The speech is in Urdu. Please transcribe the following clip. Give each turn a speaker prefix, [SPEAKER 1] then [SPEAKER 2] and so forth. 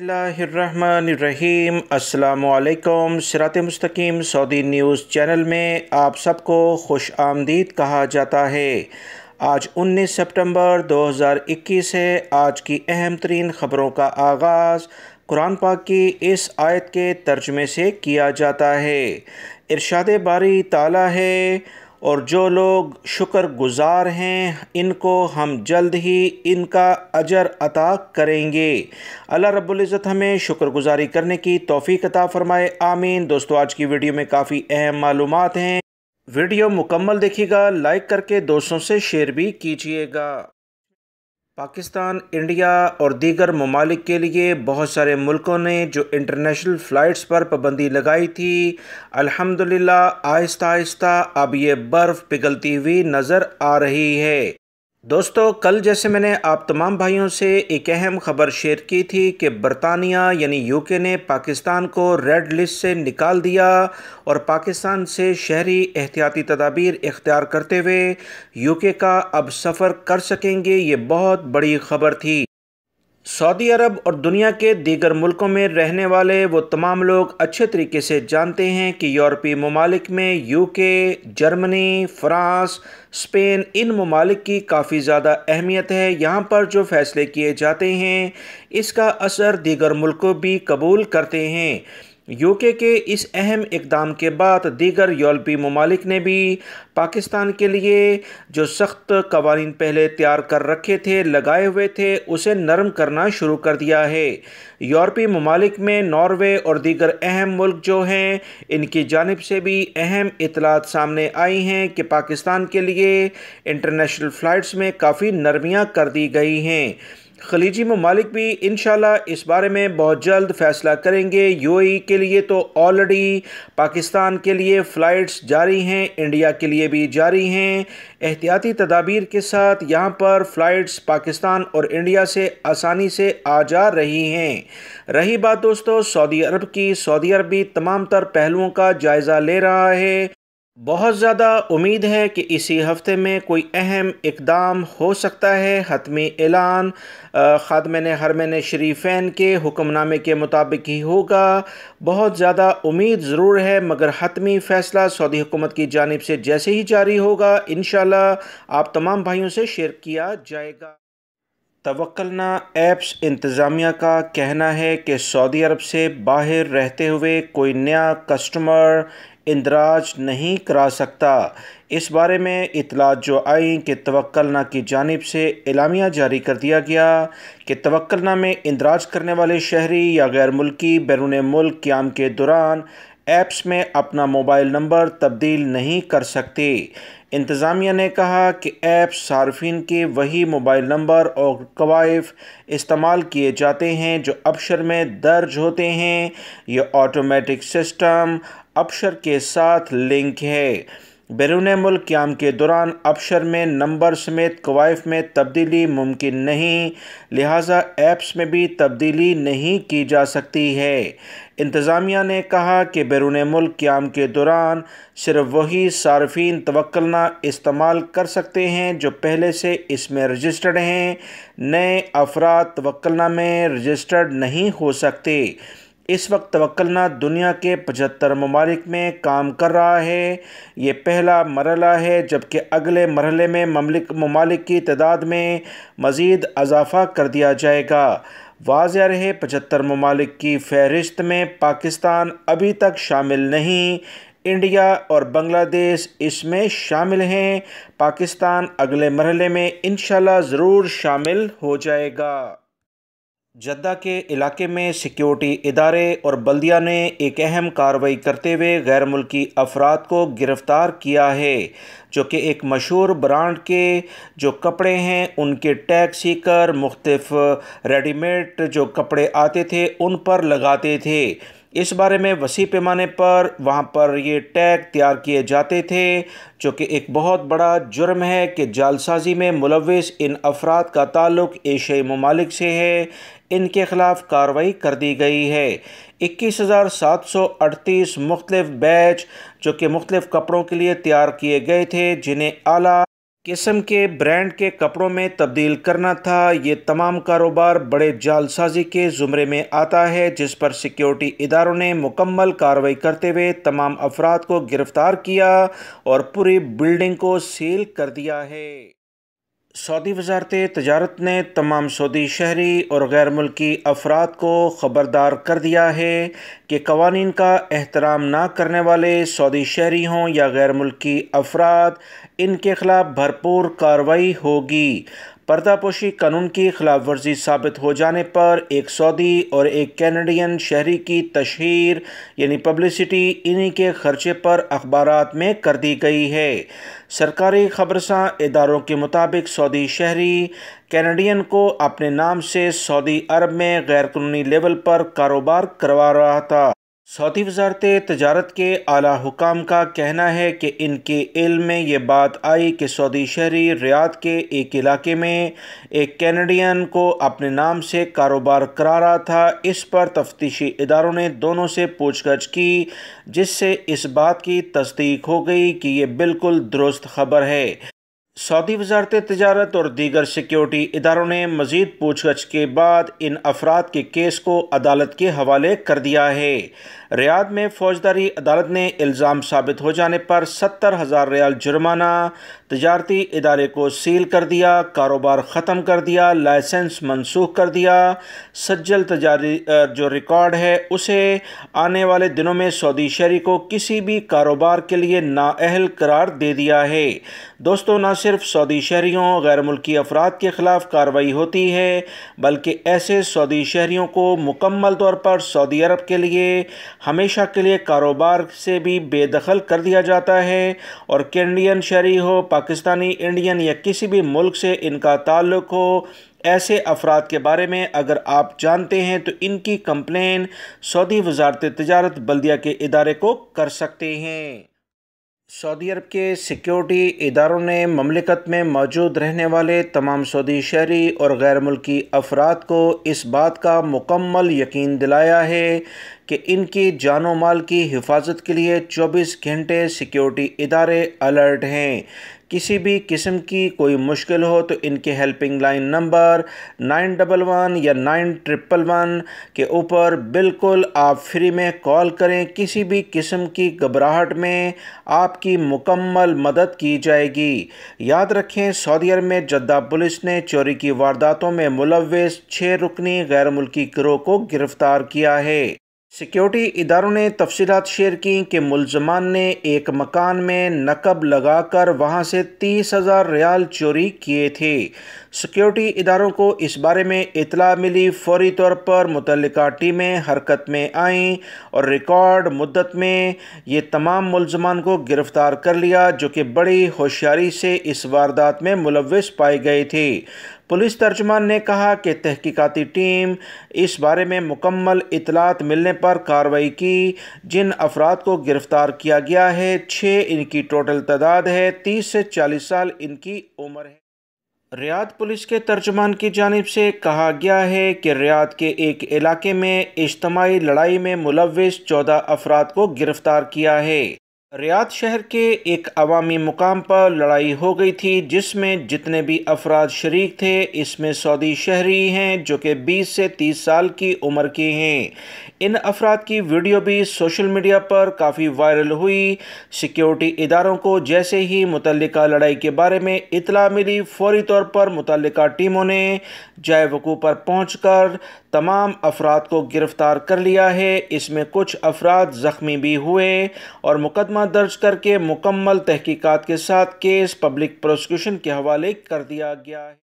[SPEAKER 1] اللہ الرحمن الرحیم السلام علیکم سرات مستقیم سعودی نیوز چینل میں آپ سب کو خوش آمدید کہا جاتا ہے آج انیس سپٹمبر دو ہزار اکیس ہے آج کی اہم ترین خبروں کا آغاز قرآن پاک کی اس آیت کے ترجمے سے کیا جاتا ہے ارشاد باری تعالیٰ ہے اور جو لوگ شکر گزار ہیں ان کو ہم جلد ہی ان کا اجر عطا کریں گے اللہ رب العزت ہمیں شکر گزاری کرنے کی توفیق عطا فرمائے آمین دوستو آج کی ویڈیو میں کافی اہم معلومات ہیں ویڈیو مکمل دیکھیے گا لائک کر کے دوستوں سے شیئر بھی کیجیے گا پاکستان انڈیا اور دیگر ممالک کے لیے بہت سارے ملکوں نے جو انٹرنیشنل فلائٹس پر پابندی لگائی تھی الحمدللہ آہستہ آہستہ اب یہ برف پگھلتی ہوئی نظر آ رہی ہے دوستو کل جیسے میں نے آپ تمام بھائیوں سے ایک اہم خبر شیئر کی تھی کہ برطانیہ یعنی یو کے نے پاکستان کو ریڈ لسٹ سے نکال دیا اور پاکستان سے شہری احتیاطی تدابیر اختیار کرتے ہوئے یو کے کا اب سفر کر سکیں گے یہ بہت بڑی خبر تھی سعودی عرب اور دنیا کے دیگر ملکوں میں رہنے والے وہ تمام لوگ اچھے طریقے سے جانتے ہیں کہ یورپی ممالک میں یو کے جرمنی فرانس اسپین ان ممالک کی کافی زیادہ اہمیت ہے یہاں پر جو فیصلے کیے جاتے ہیں اس کا اثر دیگر ملکوں بھی قبول کرتے ہیں یو کے اس اہم اقدام کے بعد دیگر یورپی ممالک نے بھی پاکستان کے لیے جو سخت قوانین پہلے تیار کر رکھے تھے لگائے ہوئے تھے اسے نرم کرنا شروع کر دیا ہے یورپی ممالک میں ناروے اور دیگر اہم ملک جو ہیں ان کی جانب سے بھی اہم اطلاعات سامنے آئی ہیں کہ پاکستان کے لیے انٹرنیشنل فلائٹس میں کافی نرمیاں کر دی گئی ہیں خلیجی ممالک بھی انشاءاللہ اس بارے میں بہت جلد فیصلہ کریں گے یو اے ای کے لیے تو آلریڈی پاکستان کے لیے فلائٹس جاری ہیں انڈیا کے لیے بھی جاری ہیں احتیاطی تدابیر کے ساتھ یہاں پر فلائٹس پاکستان اور انڈیا سے آسانی سے آ جا رہی ہیں رہی بات دوستو سعودی عرب کی سعودی عرب بھی تمام تر پہلوؤں کا جائزہ لے رہا ہے بہت زیادہ امید ہے کہ اسی ہفتے میں کوئی اہم اقدام ہو سکتا ہے حتمی اعلان خادمین حرمین شریفین کے حکم نامے کے مطابق ہی ہوگا بہت زیادہ امید ضرور ہے مگر حتمی فیصلہ سعودی حکومت کی جانب سے جیسے ہی جاری ہوگا انشاءاللہ آپ تمام بھائیوں سے شیئر کیا جائے گا توکلنا ایپس انتظامیہ کا کہنا ہے کہ سعودی عرب سے باہر رہتے ہوئے کوئی نیا کسٹمر اندراج نہیں کرا سکتا اس بارے میں اطلاعات جو آئیں کہ توکلنا کی جانب سے اعلامیہ جاری کر دیا گیا کہ توکلنا میں اندراج کرنے والے شہری یا غیر ملکی بیرون ملک قیام کے دوران ایپس میں اپنا موبائل نمبر تبدیل نہیں کر سکتے انتظامیہ نے کہا کہ ایپس صارفین کے وہی موبائل نمبر اور قوائف استعمال کیے جاتے ہیں جو اپشر میں درج ہوتے ہیں یہ آٹومیٹک سسٹم اپشر کے ساتھ لنک ہے بیرون ملک قیام کے دوران ابشر میں نمبر سمیت قوائف میں تبدیلی ممکن نہیں لہٰذا ایپس میں بھی تبدیلی نہیں کی جا سکتی ہے انتظامیہ نے کہا کہ بیرون ملک قیام کے دوران صرف وہی صارفین توکلنا استعمال کر سکتے ہیں جو پہلے سے اس میں رجسٹرڈ ہیں نئے افراد توکلنا میں رجسٹرڈ نہیں ہو سکتے اس وقت توکلنا دنیا کے پچہتر ممالک میں کام کر رہا ہے یہ پہلا مرحلہ ہے جبکہ اگلے مرحلے میں مملک ممالک کی تعداد میں مزید اضافہ کر دیا جائے گا واضح رہے پچہتر ممالک کی فہرست میں پاکستان ابھی تک شامل نہیں انڈیا اور بنگلہ دیش اس میں شامل ہیں پاکستان اگلے مرحلے میں انشاءاللہ ضرور شامل ہو جائے گا جدہ کے علاقے میں سیکیورٹی ادارے اور بلدیہ نے ایک اہم کارروائی کرتے ہوئے غیر ملکی افراد کو گرفتار کیا ہے جو کہ ایک مشہور برانڈ کے جو کپڑے ہیں ان کے ٹیک سیکر کر مختلف ریڈی میڈ جو کپڑے آتے تھے ان پر لگاتے تھے اس بارے میں وسیع پیمانے پر وہاں پر یہ ٹیگ تیار کیے جاتے تھے جو کہ ایک بہت بڑا جرم ہے کہ جالسازی میں ملوث ان افراد کا تعلق ایشیائی ممالک سے ہے ان کے خلاف کارروائی کر دی گئی ہے اکیس ہزار سات سو اڑتیس مختلف بیچ جو کہ مختلف کپڑوں کے لیے تیار کیے گئے تھے جنہیں اعلیٰ قسم کے برانڈ کے کپڑوں میں تبدیل کرنا تھا یہ تمام کاروبار بڑے جال سازی کے زمرے میں آتا ہے جس پر سیکیورٹی اداروں نے مکمل کارروائی کرتے ہوئے تمام افراد کو گرفتار کیا اور پوری بلڈنگ کو سیل کر دیا ہے سعودی وزارت تجارت نے تمام سعودی شہری اور غیر ملکی افراد کو خبردار کر دیا ہے کہ قوانین کا احترام نہ کرنے والے سعودی شہری ہوں یا غیر ملکی افراد ان کے خلاف بھرپور کارروائی ہوگی پردہ پوشی قانون کی خلاف ورزی ثابت ہو جانے پر ایک سعودی اور ایک کینیڈین شہری کی تشہیر یعنی پبلسٹی انہی کے خرچے پر اخبارات میں کر دی گئی ہے سرکاری خبرساں اداروں کے مطابق سعودی شہری کینیڈین کو اپنے نام سے سعودی عرب میں غیر قانونی لیول پر کاروبار کروا رہا تھا سعودی وزارت تجارت کے اعلی حکام کا کہنا ہے کہ ان کے علم میں یہ بات آئی کہ سعودی شہری ریاض کے ایک علاقے میں ایک کینیڈین کو اپنے نام سے کاروبار کرا رہا تھا اس پر تفتیشی اداروں نے دونوں سے پوچھ گچھ کی جس سے اس بات کی تصدیق ہو گئی کہ یہ بالکل درست خبر ہے سعودی وزارت تجارت اور دیگر سیکیورٹی اداروں نے مزید پوچھ گچھ کے بعد ان افراد کے کیس کو عدالت کے حوالے کر دیا ہے ریاض میں فوجداری عدالت نے الزام ثابت ہو جانے پر ستر ہزار ریال جرمانہ تجارتی ادارے کو سیل کر دیا کاروبار ختم کر دیا لائسنس منسوخ کر دیا سجل تجاری جو ریکارڈ ہے اسے آنے والے دنوں میں سعودی شہری کو کسی بھی کاروبار کے لیے نا اہل قرار دے دیا ہے دوستو نہ صرف سعودی شہریوں غیر ملکی افراد کے خلاف کارروائی ہوتی ہے بلکہ ایسے سعودی شہریوں کو مکمل طور پر سعودی عرب کے لیے ہمیشہ کے لیے کاروبار سے بھی بے دخل کر دیا جاتا ہے اور کینڈین شہری ہو پاکستان پاکستانی انڈین یا کسی بھی ملک سے ان کا تعلق ہو ایسے افراد کے بارے میں اگر آپ جانتے ہیں تو ان کی کمپلین سعودی وزارت تجارت بلدیہ کے ادارے کو کر سکتے ہیں سعودی عرب کے سیکیورٹی اداروں نے مملکت میں موجود رہنے والے تمام سعودی شہری اور غیر ملکی افراد کو اس بات کا مکمل یقین دلایا ہے کہ ان کی جان و مال کی حفاظت کے لیے چوبیس گھنٹے سیکیورٹی ادارے الرٹ ہیں کسی بھی قسم کی کوئی مشکل ہو تو ان کے helping line number nine double one یا نائن ٹرپل ون کے اوپر بالکل آپ فری میں کال کریں کسی بھی قسم کی گھبراہٹ میں آپ کی مکمل مدد کی جائے گی یاد رکھیں سعودی عرب میں جدہ پولیس نے چوری کی وارداتوں میں ملوث چھ رکنی غیر ملکی گروہ کو گرفتار کیا ہے سیکیورٹی اداروں نے تفصیلات شیئر کیں کہ ملزمان نے ایک مکان میں نقب لگا کر وہاں سے تیس ہزار ریال چوری کیے تھے سیکیورٹی اداروں کو اس بارے میں اطلاع ملی فوری طور پر متعلقہ ٹیمیں حرکت میں آئیں اور ریکارڈ مدت میں یہ تمام ملزمان کو گرفتار کر لیا جو کہ بڑی ہوشیاری سے اس واردات میں ملوث پائے گئے تھے پولیس ترجمان نے کہا کہ تحقیقاتی ٹیم اس بارے میں مکمل اطلاعات ملنے پر کاروائی کی جن افراد کو گرفتار کیا گیا ہے چھ ان کی ٹوٹل تعداد ہے تیس سے چالیس سال ان کی عمر ہے ریاض پولیس کے ترجمان کی جانب سے کہا گیا ہے کہ ریاد کے ایک علاقے میں اجتماعی لڑائی میں ملوث چودہ افراد کو گرفتار کیا ہے ریاض شہر کے ایک عوامی مقام پر لڑائی ہو گئی تھی جس میں جتنے بھی افراد شریک تھے اس میں سعودی شہری ہیں جو کہ بیس سے تیس سال کی عمر کی ہیں ان افراد کی ویڈیو بھی سوشل میڈیا پر کافی وائرل ہوئی سیکیورٹی اداروں کو جیسے ہی متعلقہ لڑائی کے بارے میں اطلاع ملی فوری طور پر متعلقہ ٹیموں نے جائے وقوع پر پہنچ کر تمام افراد کو گرفتار کر لیا ہے اس میں کچھ افراد زخمی بھی ہوئے اور مقدمہ مقدمہ درج کر کے مکمل تحقیقات کے ساتھ کیس پبلک پروسیکیوشن کے حوالے کر دیا گیا ہے